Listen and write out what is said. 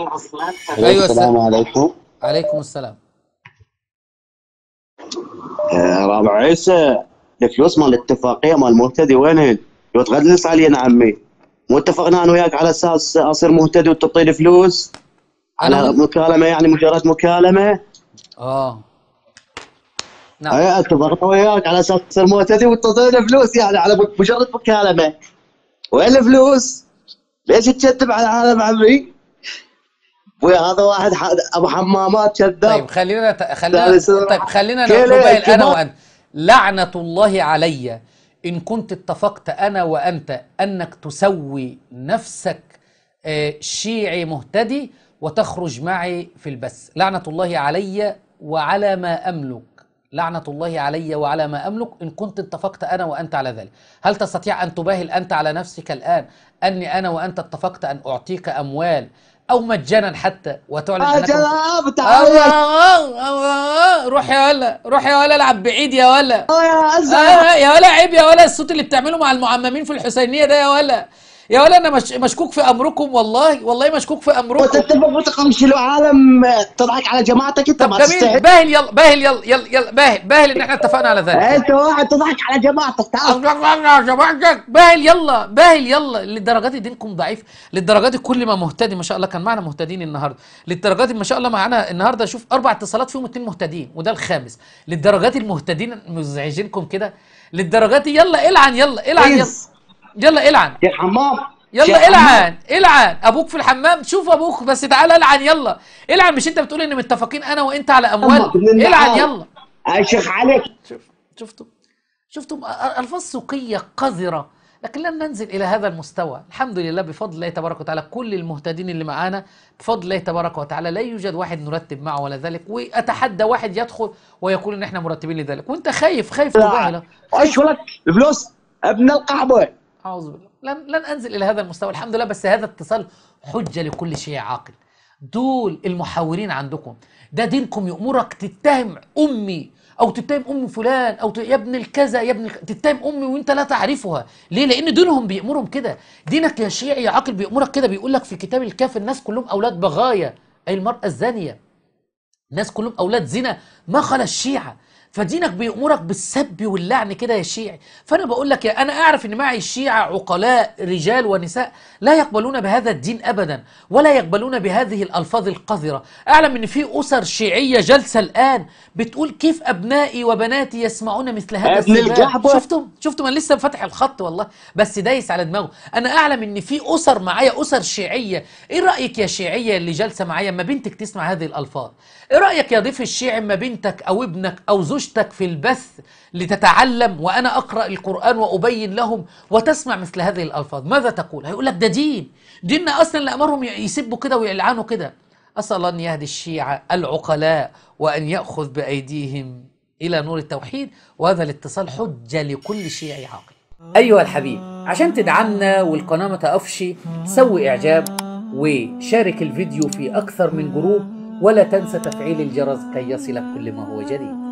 ايوه, أيوة، السلام عليكم عليكم السلام يا آه، رابع عيسى الفلوس مال الاتفاقيه مال المهتدي وينهن؟ لو تغلس علينا عمي مو اتفقنا انا وياك على اساس اصير مهتدي وتعطيني فلوس على مكالمه يعني مجرد مكالمه اه نعم اي أيوة، اتفقنا وياك على اساس تصير مهتدي وتعطيني فلوس يعني على مجرد مكالمه وين الفلوس؟ ليش تكذب على العالم عمي؟ ويا هذا واحد ابو حمامات كذاب طيب خلينا خلينا طيب خلينا نقول انا وانت لعنه الله علي ان كنت اتفقت انا وانت انك تسوي نفسك آه، شيعي مهتدي وتخرج معي في البث لعنه الله علي وعلى ما املك لعنة الله علي وعلى ما أملك إن كنت اتفقت أنا وأنت على ذلك هل تستطيع أن تباهل أنت على نفسك الآن أني أنا وأنت اتفقت أن أعطيك أموال أو مجانا حتى وتعلن آه، أنك آه، آه، روح يا ولا روح يا ولا العب بعيد يا ولا آه يا ولا عيب يا ولا الصوت اللي بتعمله مع المعممين في الحسينية ده يا ولا يا ولا انا مش مشكوك في امركم والله والله مشكوك في امركم وتتفق وتقمش العالم عالم تضحك على جماعتك انت ما تستحق باهل يلا باهل يلا يلا يلا باهل باهل ان احنا اتفقنا على ذلك انت واحد تضحك على جماعتك تعال على جماعتك باهل يلا باهل يلا للدرجه دي دينكم ضعيف للدرجه دي كل ما مهتدي ما شاء الله كان معنا مهتدين النهارده للدرجه دي ما شاء الله معانا النهارده اشوف اربع اتصالات فيهم اثنين مهتدين وده الخامس دي المهتدين مزعجينكم كده للدرجه دي يلا العن يلا العن يلا يلا العن يا حمام يلا العن العن ابوك في الحمام شوف ابوك بس تعال العن يلا العن مش انت بتقول ان متفقين انا وانت على اموال العن يلا اشخ عليك شوف شفتم شفتم الفاظ سوقيه قذره لكن لن ننزل الى هذا المستوى الحمد لله بفضل الله تبارك وتعالى كل المهتدين اللي معانا بفضل الله تبارك وتعالى لا يوجد واحد نرتب معه ولا ذلك واتحدى واحد يدخل ويقول ان احنا مرتبين لذلك وانت خايف خايف تبعنا ايش ولك الفلوس ابن القعبه أعوذ بالله لن, لن أنزل إلى هذا المستوى الحمد لله بس هذا اتصال حجة لكل شيء عاقل دول المحاورين عندكم ده دينكم يأمرك تتهم أمي أو تتهم أم فلان أو ت... يا ابن الكذا يا ابن تتهم أمي وأنت لا تعرفها ليه؟ لأن دينهم بيأمرهم كده دينك يا شيعي يا عاقل بيأمرك كده بيقول لك في كتاب الكافر الناس كلهم أولاد بغايا أي المرأة الزانية الناس كلهم أولاد زنا ما خلا الشيعة فدينك بيأمرك بالسب واللعن كده يا شيعي فأنا بقول لك أنا أعرف إن معي الشيعة عقلاء رجال ونساء لا يقبلون بهذا الدين أبدا ولا يقبلون بهذه الألفاظ القذرة أعلم إن في أسر شيعية جالسة الآن بتقول كيف أبنائي وبناتي يسمعون مثل هذا السباب شفتم شفتم أنا لسه فاتح الخط والله بس دايس على دماغه أنا أعلم إن في أسر معايا أسر شيعية إيه رأيك يا شيعية اللي جالسة معايا ما بنتك تسمع هذه الألفاظ إيه رأيك يا ضيف الشيعي ما بنتك أو ابنك أو زوج زوجتك في البث لتتعلم وأنا أقرأ القرآن وأبين لهم وتسمع مثل هذه الألفاظ ماذا تقول؟ هيقول لك ده دين ديننا أصلا اللي أمرهم يسبوا كده ويلعنوا كده أسأل أن يهدي الشيعة العقلاء وأن يأخذ بأيديهم إلى نور التوحيد وهذا الاتصال حجة لكل شيعي عاقل أيها الحبيب عشان تدعمنا والقناة ما تقفش سوي إعجاب وشارك الفيديو في أكثر من جروب ولا تنسى تفعيل الجرس كي يصلك كل ما هو جديد